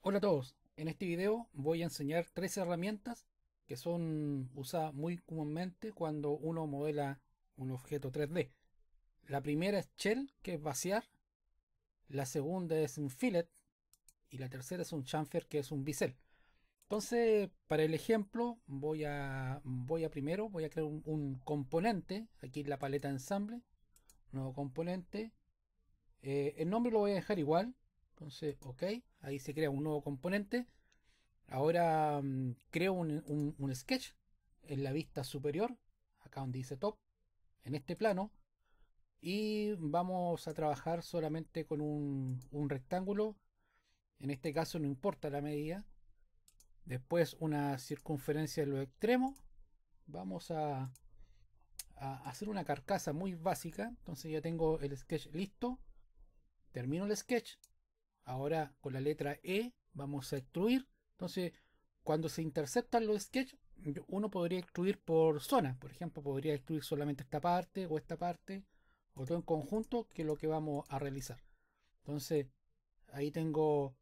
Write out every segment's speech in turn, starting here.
Hola a todos, en este video voy a enseñar tres herramientas que son usadas muy comúnmente cuando uno modela un objeto 3D. La primera es shell, que es vaciar, la segunda es un fillet y la tercera es un chamfer, que es un bisel. Entonces, para el ejemplo, voy a, voy a primero, voy a crear un, componente, aquí la paleta ensamble, nuevo componente. Eh, el nombre lo voy a dejar igual, entonces, ok, ahí se crea un nuevo componente. Ahora mm, creo un, sketch en la vista superior, acá donde dice top, en este plano. Y vamos a trabajar solamente con un, rectángulo. En este caso no importa la medida. Después una circunferencia en los extremos. Vamos a, a hacer una carcasa muy básica. Entonces ya tengo el sketch listo. Termino el sketch. Ahora con la letra E vamos a extruir. Entonces, cuando se interceptan los sketches, uno podría extruir por zona. Por ejemplo, podría extruir solamente esta parte o esta parte o todo en conjunto que es lo que vamos a realizar. Entonces, ahí tengo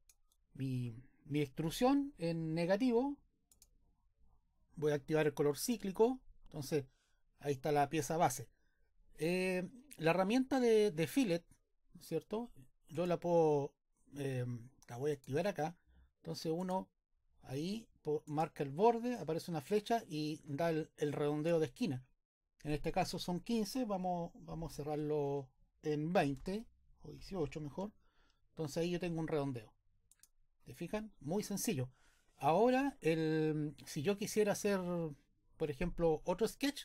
mi, extrusión en negativo. Voy a activar el color cíclico. Entonces, ahí está la pieza base. Eh, la herramienta de, de fillet, ¿cierto? Yo la puedo eh, la voy a activar acá. Entonces uno ahí marca el borde, aparece una flecha y da el, redondeo de esquina. En este caso son 15, vamos, vamos a cerrarlo en 20 o 18 mejor. Entonces ahí yo tengo un redondeo. ¿Te fijan? Muy sencillo. Ahora, el, si yo quisiera hacer, por ejemplo, otro sketch,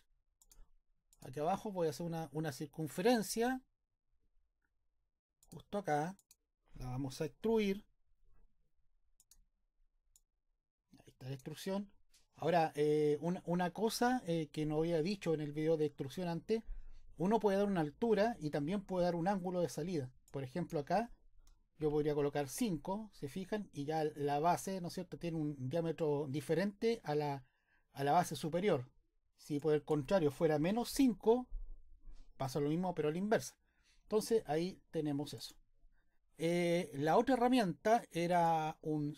aquí abajo voy a hacer una, una circunferencia, justo acá, vamos a extruir ahí está la extrusión ahora eh, una, cosa eh, que no había dicho en el video de extrusión antes uno puede dar una altura y también puede dar un ángulo de salida por ejemplo acá yo podría colocar 5, se fijan, y ya la base, ¿no es cierto?, tiene un diámetro diferente a la, a la base superior. Si por el contrario fuera menos 5, pasa lo mismo, pero a la inversa. Entonces ahí tenemos eso. Eh, la otra herramienta era un,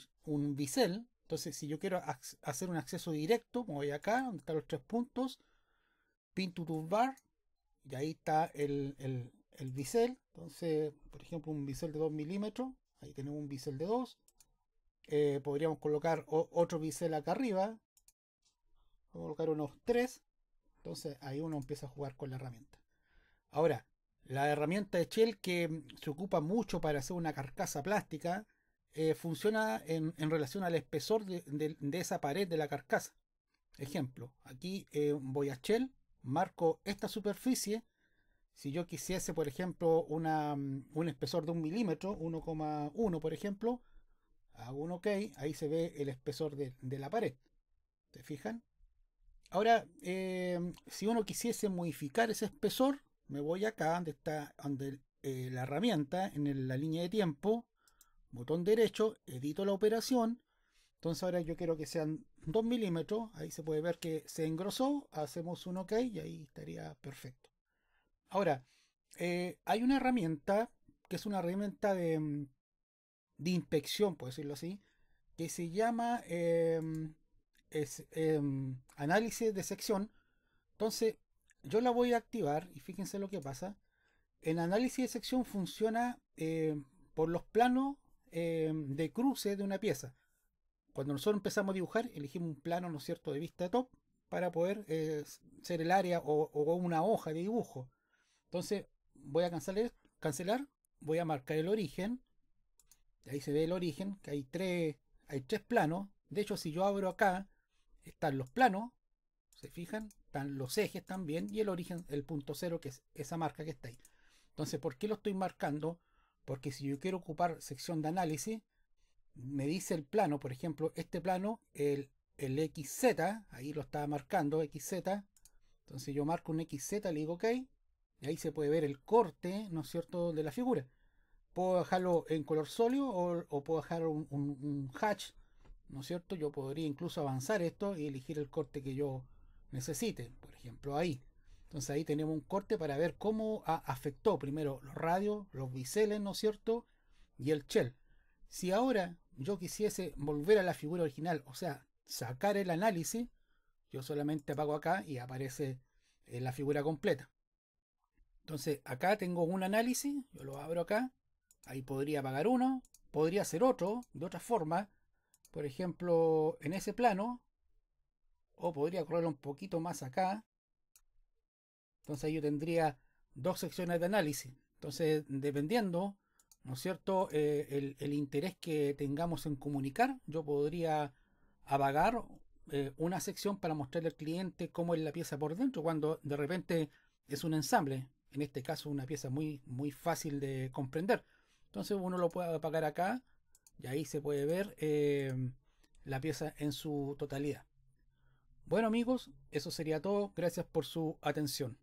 bisel. Entonces, si yo quiero hacer un acceso directo, como voy acá, donde están los tres puntos, pin to toolbar, y ahí está el, bisel. Entonces, por ejemplo, un bisel de 2 milímetros, ahí tenemos un bisel de 2. Eh, podríamos colocar otro bisel acá arriba. a colocar unos 3. Entonces ahí uno empieza a jugar con la herramienta. Ahora, la herramienta de Shell que se ocupa mucho para hacer una carcasa plástica eh, funciona en, relación al espesor de, esa pared de la carcasa. Ejemplo, aquí eh, voy a Shell, marco esta superficie. Si yo quisiese, por ejemplo, mm, un espesor de un milímetro, 1,1 por ejemplo, hago un OK, ahí se ve el espesor de, la pared. te fijan? Ahora, eh, si uno quisiese modificar ese espesor, me voy acá donde está donde, eh, la herramienta, en la línea de tiempo, botón derecho, edito la operación. Entonces ahora yo quiero que sean 2 milímetros. Ahí se puede ver que se engrosó. Hacemos un OK y ahí estaría perfecto. Ahora, eh, hay una herramienta que es una herramienta de, mm, de inspección, por decirlo así, que se llama em, es, em, análisis de sección. Entonces, yo la voy a activar y fíjense lo que pasa. En análisis de sección funciona eh, por los planos eh, de cruce de una pieza. Cuando nosotros empezamos a dibujar, elegimos un plano, ¿no es cierto?, de vista top para poder eh, ser el área o, una hoja de dibujo. Entonces voy a cancelar, cancelar, voy a marcar el origen. Ahí se ve el origen, que hay tres, hay tres planos. De hecho, si yo abro acá, están los planos. ¿Se fijan? están los ejes también y el origen, el punto cero, que es esa marca que está ahí. Entonces, ¿por qué lo estoy marcando? Porque si yo quiero ocupar sección de análisis, me dice el plano, por ejemplo, este plano, el, el XZ, ahí lo estaba marcando, XZ. Entonces yo marco un XZ, le digo OK, y ahí se puede ver el corte, ¿no es cierto?, de la figura. Puedo dejarlo en color sólido o, puedo dejar un, un hatch, ¿no es cierto? Yo podría incluso avanzar esto y elegir el corte que yo necesite, por ejemplo ahí. Entonces ahí tenemos un corte para ver cómo afectó primero los radios, los biseles, ¿no es cierto? Y el shell. Si ahora yo quisiese volver a la figura original, o sea, sacar el análisis, yo solamente apago acá y aparece eh, la figura completa. Entonces acá tengo un análisis, yo lo abro acá, ahí podría apagar uno, podría hacer otro de otra forma, por ejemplo en ese plano o podría correr un poquito más acá. Entonces yo tendría dos secciones de análisis. Entonces, dependiendo, ¿no es cierto?, eh, el, interés que tengamos en comunicar, yo podría apagar eh, una sección para mostrarle al cliente cómo es la pieza por dentro, cuando de repente es un ensamble, en este caso una pieza muy, muy fácil de comprender. Entonces uno lo puede apagar acá y ahí se puede ver eh, la pieza en su totalidad. Bueno amigos, eso sería todo. Gracias por su atención.